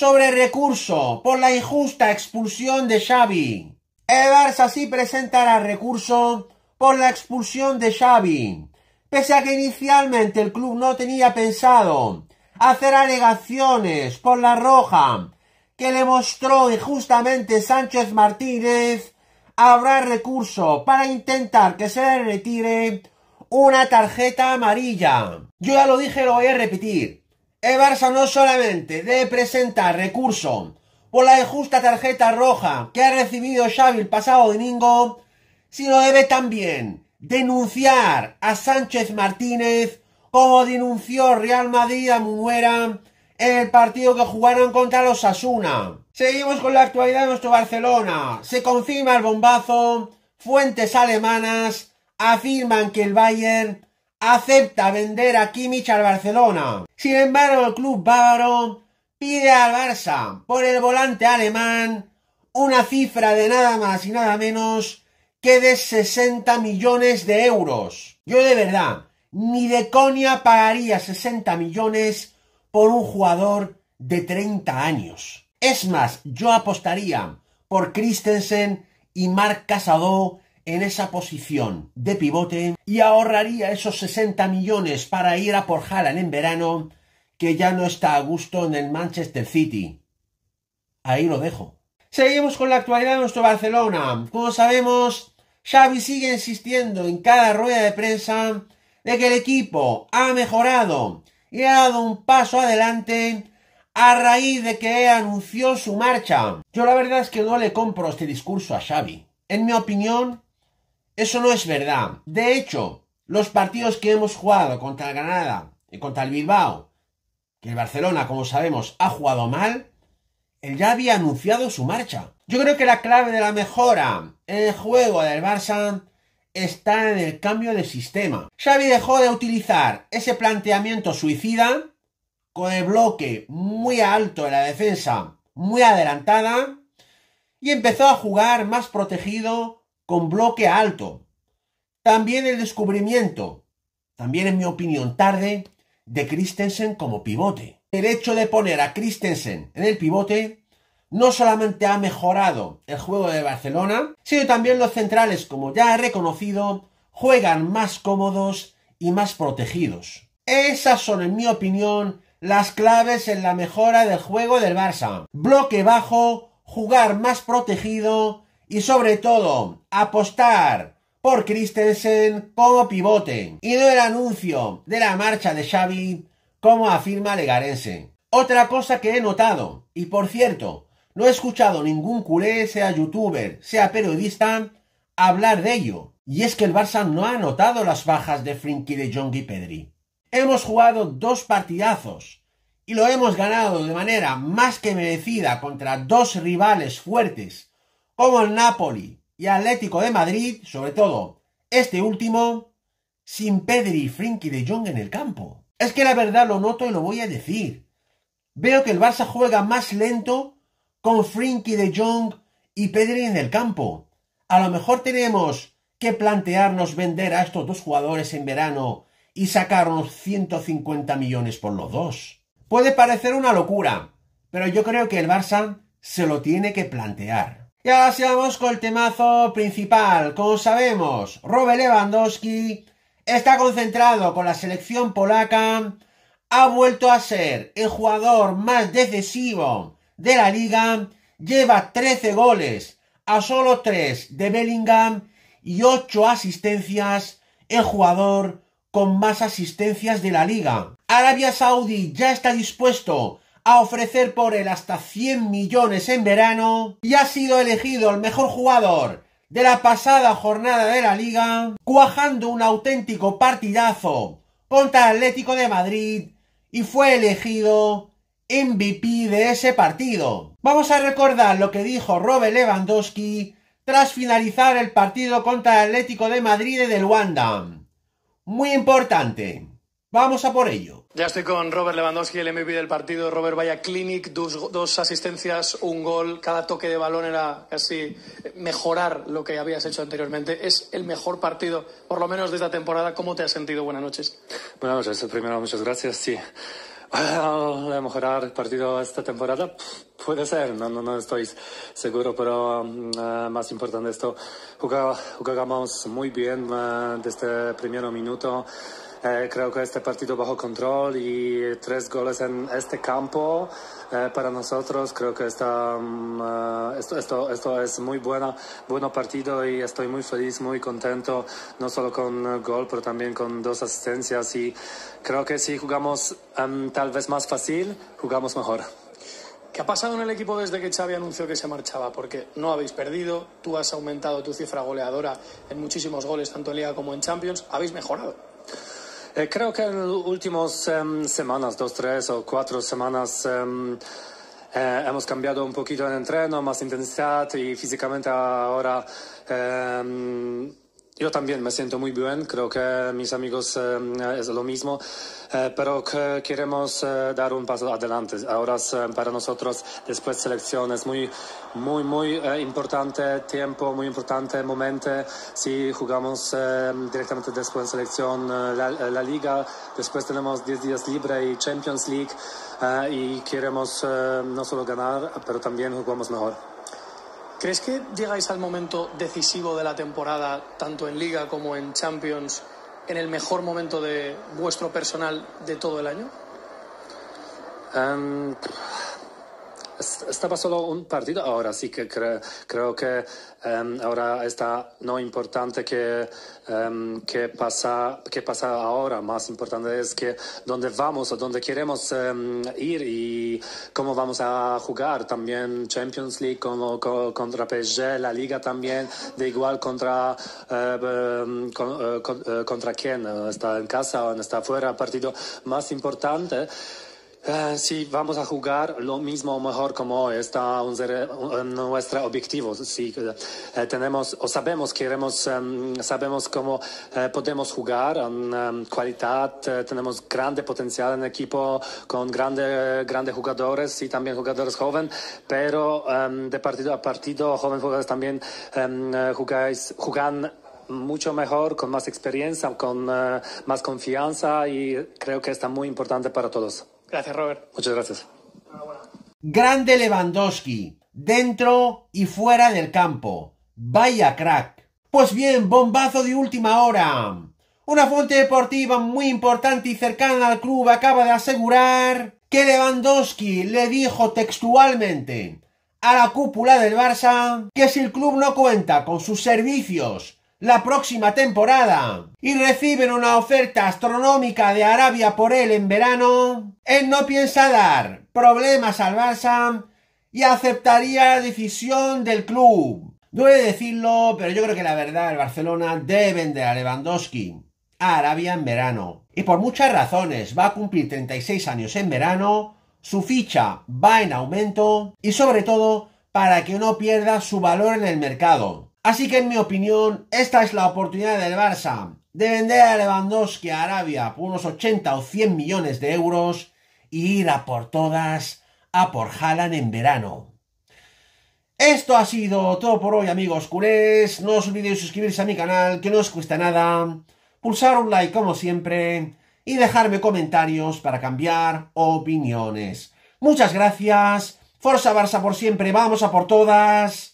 sobre recurso por la injusta expulsión de Xavi. El así presentará recurso por la expulsión de Xavi, pese a que inicialmente el club no tenía pensado hacer alegaciones por la roja que le mostró injustamente Sánchez Martínez, habrá recurso para intentar que se le retire una tarjeta amarilla. Yo ya lo dije, lo voy a repetir. El Barça no solamente debe presentar recurso por la injusta tarjeta roja que ha recibido Xavi el pasado domingo, sino debe también denunciar a Sánchez Martínez como denunció Real Madrid a Muñera en el partido que jugaron contra los Asuna. Seguimos con la actualidad de nuestro Barcelona. Se confirma el bombazo. Fuentes alemanas afirman que el Bayern acepta vender a Kimmich al Barcelona. Sin embargo, el club bávaro pide al Barça por el volante alemán una cifra de nada más y nada menos que de 60 millones de euros. Yo de verdad, ni de conia pagaría 60 millones por un jugador de 30 años. Es más, yo apostaría por Christensen y Marc Casado en esa posición de pivote y ahorraría esos 60 millones para ir a por en verano, que ya no está a gusto en el Manchester City. Ahí lo dejo. Seguimos con la actualidad de nuestro Barcelona. Como sabemos, Xavi sigue insistiendo en cada rueda de prensa de que el equipo ha mejorado y ha dado un paso adelante a raíz de que anunció su marcha. Yo la verdad es que no le compro este discurso a Xavi. En mi opinión, eso no es verdad. De hecho, los partidos que hemos jugado contra el Granada y contra el Bilbao, que el Barcelona, como sabemos, ha jugado mal, él ya había anunciado su marcha. Yo creo que la clave de la mejora en el juego del Barça está en el cambio de sistema. Xavi dejó de utilizar ese planteamiento suicida con el bloque muy alto de la defensa, muy adelantada, y empezó a jugar más protegido con bloque alto. También el descubrimiento, también en mi opinión tarde, de Christensen como pivote. El hecho de poner a Christensen en el pivote no solamente ha mejorado el juego de Barcelona, sino también los centrales, como ya he reconocido, juegan más cómodos y más protegidos. Esas son, en mi opinión, las claves en la mejora del juego del Barça. Bloque bajo, jugar más protegido y sobre todo apostar por Christensen como pivote y no el anuncio de la marcha de Xavi como afirma Legarense. Otra cosa que he notado, y por cierto, no he escuchado ningún culé, sea youtuber, sea periodista, hablar de ello, y es que el Barça no ha notado las bajas de Frinky de Jong y Pedri. Hemos jugado dos partidazos y lo hemos ganado de manera más que merecida contra dos rivales fuertes como el Napoli y Atlético de Madrid, sobre todo este último, sin Pedri y Frinky de Jong en el campo. Es que la verdad lo noto y lo voy a decir. Veo que el Barça juega más lento con Frinky de Jong y Pedri en el campo. A lo mejor tenemos que plantearnos vender a estos dos jugadores en verano y sacar unos 150 millones por los dos. Puede parecer una locura, pero yo creo que el Barça se lo tiene que plantear. Y ahora sí vamos con el temazo principal. Como sabemos, Robert Lewandowski está concentrado con la selección polaca. Ha vuelto a ser el jugador más decisivo de la liga. Lleva 13 goles a solo 3 de Bellingham y 8 asistencias. El jugador con más asistencias de la liga. Arabia Saudí ya está dispuesto a ofrecer por él hasta 100 millones en verano y ha sido elegido el mejor jugador de la pasada jornada de la liga, cuajando un auténtico partidazo contra Atlético de Madrid y fue elegido MVP de ese partido. Vamos a recordar lo que dijo Robert Lewandowski tras finalizar el partido contra Atlético de Madrid de Luanda. Muy importante. Vamos a por ello. Ya estoy con Robert Lewandowski, el MVP del partido. Robert, vaya clinic, dos, dos, asistencias, un gol. Cada toque de balón era casi mejorar lo que habías hecho anteriormente. Es el mejor partido, por lo menos de esta temporada. ¿Cómo te has sentido? Buenas noches. Buenas noches. Primero, muchas gracias. Sí. mejorar el partido esta temporada, Puede ser, no, no, no estoy seguro, pero um, ah, más importante esto, jugamos muy bien desde ah, el este primer minuto. Eh, creo que este partido bajo control y tres goles en este campo eh, para nosotros. Creo que um, ah, esto, esto, esto, es muy buena, bueno partido y estoy muy feliz, muy contento, no solo con gol, pero también con dos asistencias. Y creo que si jugamos um, tal vez más fácil, jugamos mejor. ¿Qué ha pasado en el equipo desde que Xavi anunció que se marchaba? Porque no habéis perdido, tú has aumentado tu cifra goleadora en muchísimos goles, tanto en Liga como en Champions, habéis mejorado. Eh, creo que en las últimas em, semanas, dos, tres o cuatro semanas, em, eh, hemos cambiado un poquito en entreno, más intensidad y físicamente ahora em, yo también me siento muy bien, creo que mis amigos eh, es lo mismo, eh, pero que queremos eh, dar un paso adelante. Ahora para nosotros, después de selección, es muy, muy, muy importante tiempo, muy importante momento. Si jugamos directamente después de selección la, liga, después tenemos 10 días libre y Champions League y queremos no solo ganar, pero también jugamos mejor. ¿Crees que llegáis al momento decisivo de la temporada, tanto en Liga como en Champions, en el mejor momento de vuestro personal de todo el año? Em, estaba solo un partido ahora, sí que creo que em, ahora está no importante que, em, pasa, que pasa ahora, más importante es que dónde vamos o dónde queremos em, ir y cómo vamos a jugar también Champions League contra PSG, la Liga también, de igual contra, eh, eh, eh, contra quién, está en casa o está fuera, partido más importante. Ah, sí, si vamos a jugar lo mismo o mejor como está nuestro objetivo, eh, tenemos o sabemos, queremos, em, sabemos cómo eh, podemos jugar, en em, em, cualidad, eh, tenemos grande potencial en equipo con grandes jugadores y también jugadores jóvenes, pero de partido a partido, jóvenes jugadores también jugáis, jugan mucho mejor, con más experiencia, con más confianza y creo que está muy importante para todos. Gracias, Robert. Muchas gracias. Grande Lewandowski, dentro y fuera del campo. Vaya crack. Pues bien, bombazo de última hora. Una fuente deportiva muy importante y cercana al club acaba de asegurar que Lewandowski le dijo textualmente a la cúpula del Barça que si el club no cuenta con sus servicios la próxima temporada y reciben una oferta astronómica de Arabia por él en verano, él no piensa dar problemas al Barça y aceptaría la decisión del club. Duele decirlo, pero yo creo que la verdad el Barcelona debe vender a Lewandowski a Arabia en verano. Y por muchas razones, va a cumplir 36 años en verano, su ficha va en aumento y sobre todo para que no pierda su valor en el mercado. Así que en mi opinión, esta es la oportunidad del Barça de vender a Lewandowski a Arabia por unos 80 o 100 millones de euros y ir a por todas, a por Jalan en verano. Esto ha sido todo por hoy amigos culés, no os olvidéis suscribirse a mi canal que no os cuesta nada, pulsar un like como siempre y dejarme comentarios para cambiar opiniones. Muchas gracias, Forza Barça por siempre, vamos a por todas